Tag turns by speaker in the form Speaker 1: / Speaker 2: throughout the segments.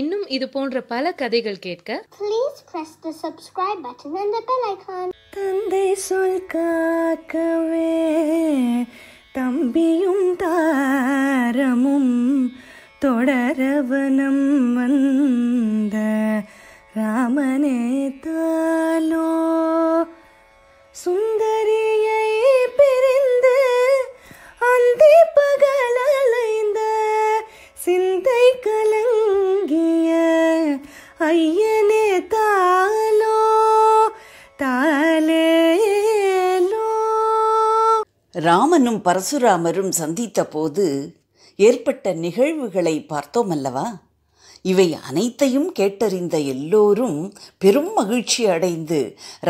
Speaker 1: இன்னும் இது போன்ற பல கதைகள் கேட்க please press the subscribe button and the bell icon தந்தை சொல் காக்கவே தம்பியும் தாரமும் தொடரவனம் வந்து ஐயனே தாலோ
Speaker 2: தாலேலோ ராமனும் பரசுராமரும் சந்தித்த போது ஏற்பட்ட நிகழ்வுகளை பார்த்தோம் அல்லவா இவை அனைத்தையும் கேட்டறிந்த எல்லோரும் பெரும் மகிழ்ச்சி அடைந்து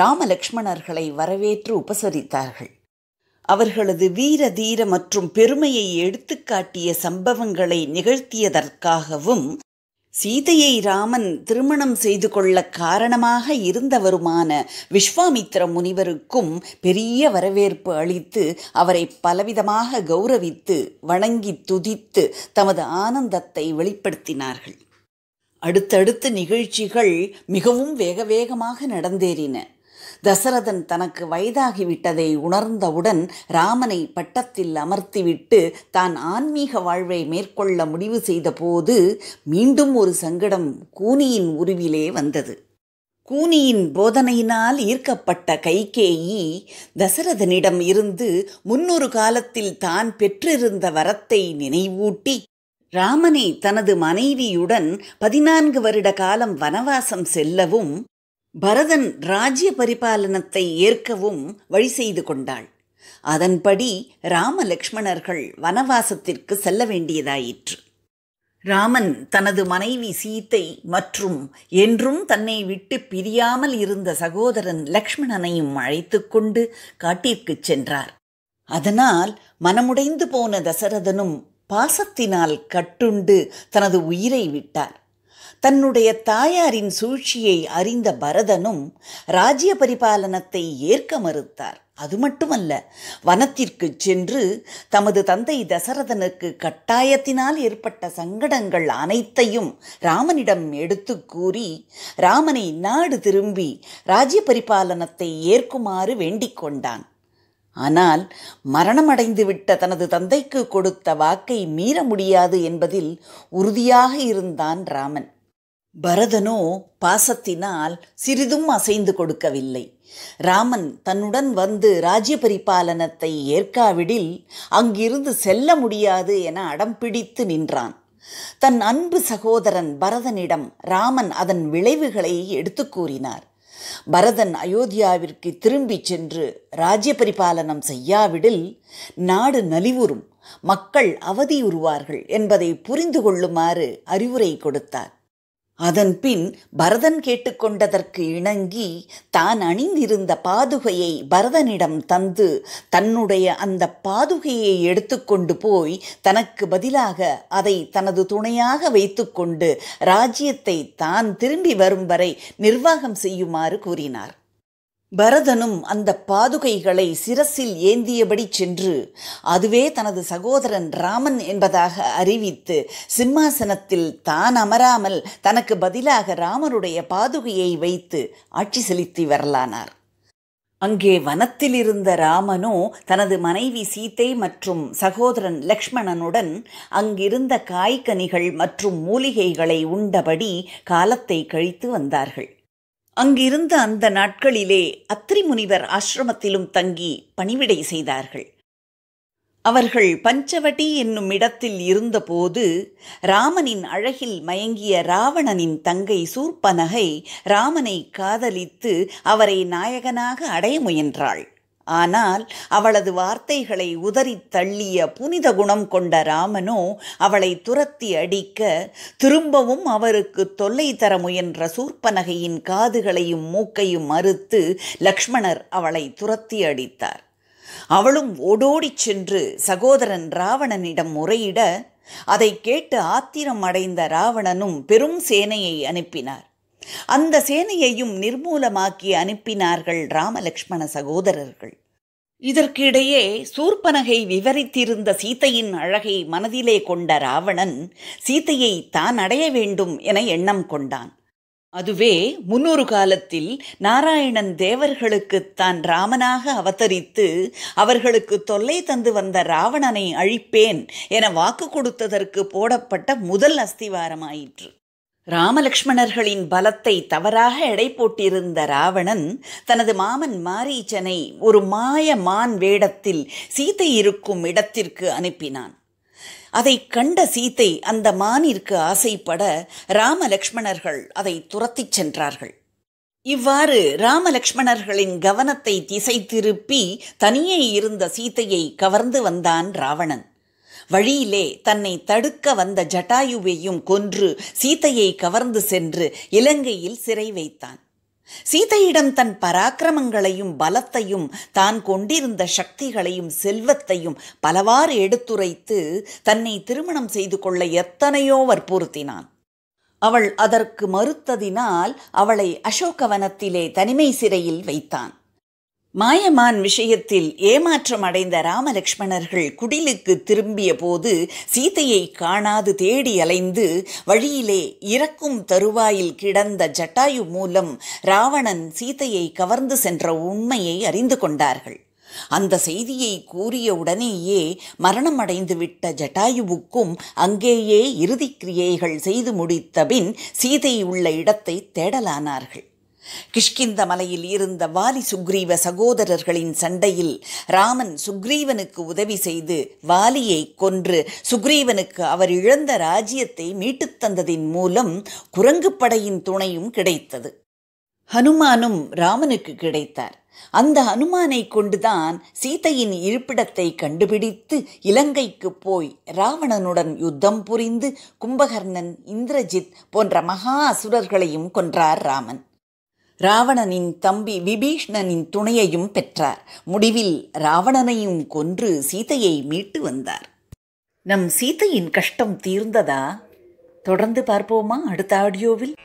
Speaker 2: ராமலக்ஷ்மணர்களை வரவேற்று உபசரித்தார்கள் அவர்களது வீர தீர மற்றும் பெருமையை எடுத்துக்காட்டிய சம்பவங்களை நிகழ்த்தியதற்காகவும் சீதையை ராமன் திருமணம் செய்து கொள்ள காரணமாக இருந்தவருமான விஸ்வாமித்ர முனிவருக்கும் பெரிய வரவேற்பு அளித்து அவரை பலவிதமாக கௌரவித்து வணங்கி துதித்து தமது ஆனந்தத்தை வெளிப்படுத்தினார்கள் அடுத்தடுத்து நிகழ்ச்சிகள் மிகவும் வேக வேகமாக நடந்தேறின தசரதன் தனக்கு வயதாகிவிட்டதை உணர்ந்தவுடன் ராமனை பட்டத்தில் அமர்த்திவிட்டு தான் ஆன்மீக வாழ்வை மேற்கொள்ள முடிவு செய்த போது மீண்டும் ஒரு சங்கடம் கூனியின் உருவிலே வந்தது கூனியின் போதனையினால் ஈர்க்கப்பட்ட கைகேயி தசரதனிடம் இருந்து முன்னொரு காலத்தில் தான் பெற்றிருந்த வரத்தை நினைவூட்டி ராமனை தனது மனைவியுடன் பதினான்கு வருட காலம் வனவாசம் செல்லவும் பரதன் ராஜ்ய பரிபாலனத்தை ஏற்கவும் வழி செய்து கொண்டாள் அதன்படி ராமலக்ஷ்மணர்கள் வனவாசத்திற்கு செல்ல வேண்டியதாயிற்று ராமன் தனது மனைவி சீத்தை மற்றும் என்றும் தன்னை விட்டு பிரியாமல் இருந்த சகோதரன் லக்ஷ்மணனையும் அழைத்து கொண்டு காட்டிற்கு சென்றார் அதனால் மனமுடைந்து போன தசரதனும் பாசத்தினால் கட்டுண்டு தனது உயிரை விட்டார் தன்னுடைய தாயாரின் சூழ்ச்சியை அறிந்த பரதனும் ராஜ்ய பரிபாலனத்தை ஏற்க மறுத்தார் அது மட்டுமல்ல வனத்திற்கு சென்று தமது தந்தை தசரதனுக்கு கட்டாயத்தினால் ஏற்பட்ட சங்கடங்கள் அனைத்தையும் ராமனிடம் எடுத்து கூறி ராமனை நாடு திரும்பி ராஜ்ய பரிபாலனத்தை ஏற்குமாறு வேண்டிக் கொண்டான் ஆனால் மரணமடைந்துவிட்ட தனது தந்தைக்கு கொடுத்த வாக்கை மீற முடியாது என்பதில் உறுதியாக இருந்தான் ராமன் பரதனோ பாசத்தினால் சிறிதும் அசைந்து கொடுக்கவில்லை ராமன் தன்னுடன் வந்து ராஜ்ய பரிபாலனத்தை ஏற்காவிடில் அங்கிருந்து செல்ல முடியாது என அடம் பிடித்து நின்றான் தன் அன்பு சகோதரன் பரதனிடம் ராமன் அதன் விளைவுகளை எடுத்து கூறினார் பரதன் அயோத்தியாவிற்கு திரும்பிச் சென்று ராஜ்ய பரிபாலனம் செய்யாவிடில் நாடு நலிவுறும் மக்கள் அவதியுறுவார்கள் என்பதை புரிந்து கொள்ளுமாறு அறிவுரை கொடுத்தார் அதன்பின் பரதன் கேட்டுக்கொண்டதற்கு இணங்கி தான் அணிந்திருந்த பாதுகையை பரதனிடம் தந்து தன்னுடைய அந்த பாதுகையை எடுத்துக்கொண்டு போய் தனக்கு பதிலாக அதை தனது துணையாக வைத்துக்கொண்டு ராஜ்யத்தை தான் திரும்பி வரும் வரை நிர்வாகம் செய்யுமாறு கூறினார் பரதனும் அந்த பாதுகைகளை சிரசில் ஏந்தியபடி சென்று அதுவே தனது சகோதரன் ராமன் என்பதாக அறிவித்து சிம்மாசனத்தில் தான் அமராமல் தனக்கு பதிலாக ராமருடைய பாதுகையை வைத்து ஆட்சி செலுத்தி வரலானார் அங்கே வனத்தில் இருந்த ராமனோ தனது மனைவி சீத்தை மற்றும் சகோதரன் லக்ஷ்மணனுடன் அங்கிருந்த காய்கனிகள் மற்றும் மூலிகைகளை உண்டபடி காலத்தை கழித்து வந்தார்கள் அங்கிருந்த அந்த நாட்களிலே அத்திரி முனிவர் ஆசிரமத்திலும் தங்கி பணிவிடை செய்தார்கள் அவர்கள் பஞ்சவடி என்னும் இடத்தில் இருந்தபோது ராமனின் அழகில் மயங்கிய ராவணனின் தங்கை சூர்பனகை ராமனை காதலித்து அவரை நாயகனாக அடைய முயன்றாள் ஆனால் அவளது வார்த்தைகளை உதறித் தள்ளிய புனித குணம் கொண்ட ராமனோ அவளை துரத்தி அடிக்க திரும்பவும் அவருக்கு தொல்லை தர முயன்ற சூர்பனகையின் காதுகளையும் மூக்கையும் மறுத்து லக்ஷ்மணர் அவளை துரத்தி அடித்தார் அவளும் ஓடோடிச் சென்று சகோதரன் ராவணனிடம் முறையிட அதை கேட்டு ஆத்திரம் அடைந்த ராவணனும் பெரும் சேனையை அனுப்பினார் அந்த சேனையையும் நிர்மூலமாக்கி அனுப்பினார்கள் ராமலக்ஷ்மண சகோதரர்கள் இதற்கிடையே சூர்பனகை விவரித்திருந்த சீதையின் அழகை மனதிலே கொண்ட ராவணன் சீத்தையை தான் அடைய வேண்டும் என எண்ணம் கொண்டான் அதுவே முன்னொரு காலத்தில் நாராயணன் தேவர்களுக்கு தான் ராமனாக அவதரித்து அவர்களுக்கு தொல்லை தந்து வந்த ராவணனை அழிப்பேன் என வாக்கு கொடுத்ததற்கு போடப்பட்ட முதல் அஸ்திவாரமாயிற்று ராமலக்ஷ்மணர்களின் பலத்தை தவறாக எடை போட்டிருந்த ராவணன் தனது மாமன் மாரீச்சனை ஒரு மாய மான் வேடத்தில் சீத்தை இருக்கும் இடத்திற்கு அனுப்பினான் அதை கண்ட சீத்தை அந்த மானிற்கு ஆசைப்பட ராமலக்ஷ்மணர்கள் அதை துரத்திச் சென்றார்கள் இவ்வாறு ராமலக்ஷ்மணர்களின் கவனத்தை திசை திருப்பி தனியே இருந்த சீத்தையை கவர்ந்து வந்தான் ராவணன் வழியிலே தன்னை தடுக்க வந்த ஜட்டாயுவையும் கொன்று சீதையை கவர்ந்து சென்று இலங்கையில் சிறை வைத்தான் சீதையிடம் தன் பராக்கிரமங்களையும் பலத்தையும் தான் கொண்டிருந்த சக்திகளையும் செல்வத்தையும் பலவாறு எடுத்துரைத்து தன்னை திருமணம் செய்து கொள்ள எத்தனையோ வற்புறுத்தினான் அவள் அதற்கு மறுத்ததினால் அவளை அசோகவனத்திலே தனிமை சிறையில் வைத்தான் மாயமான் விஷயத்தில் ஏமாற்றம் அடைந்த ராமலக்ஷ்மணர்கள் குடிலுக்கு திரும்பிய போது சீதையை காணாது தேடி அலைந்து வழியிலே இறக்கும் தருவாயில் கிடந்த ஜட்டாயு மூலம் ராவணன் சீதையை கவர்ந்து சென்ற உண்மையை அறிந்து கொண்டார்கள் அந்த செய்தியை கூறிய உடனேயே விட்ட ஜட்டாயுவுக்கும் அங்கேயே இறுதிக் கிரியைகள் செய்து முடித்த பின் சீதை உள்ள இடத்தை தேடலானார்கள் கிஷ்கிந்த மலையில் இருந்த வாலி சுக்ரீவ சகோதரர்களின் சண்டையில் ராமன் சுக்ரீவனுக்கு உதவி செய்து வாலியை கொன்று சுக்ரீவனுக்கு அவர் இழந்த ராஜ்யத்தை மீட்டுத் தந்ததின் மூலம் குரங்கு படையின் துணையும் கிடைத்தது ஹனுமானும் ராமனுக்கு கிடைத்தார் அந்த ஹனுமானை கொண்டுதான் சீதையின் இருப்பிடத்தை கண்டுபிடித்து இலங்கைக்கு போய் ராவணனுடன் யுத்தம் புரிந்து கும்பகர்ணன் இந்திரஜித் போன்ற மகா அசுரர்களையும் கொன்றார் ராமன் ராவணனின் தம்பி விபீஷ்ணனின் துணையையும் பெற்றார் முடிவில் ராவணனையும் கொன்று சீதையை மீட்டு வந்தார் நம் சீதையின் கஷ்டம் தீர்ந்ததா தொடர்ந்து பார்ப்போமா அடுத்த ஆடியோவில்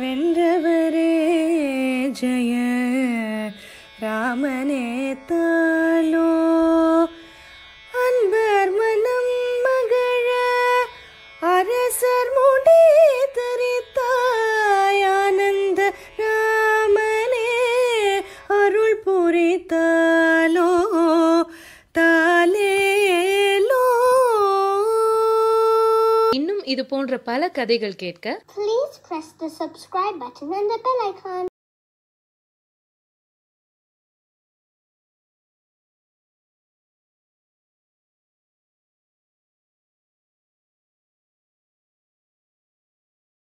Speaker 1: வென்றவரே ஜெய ராமனே போன்ற பல கதைகள் கேட்க please press the subscribe button and the bell icon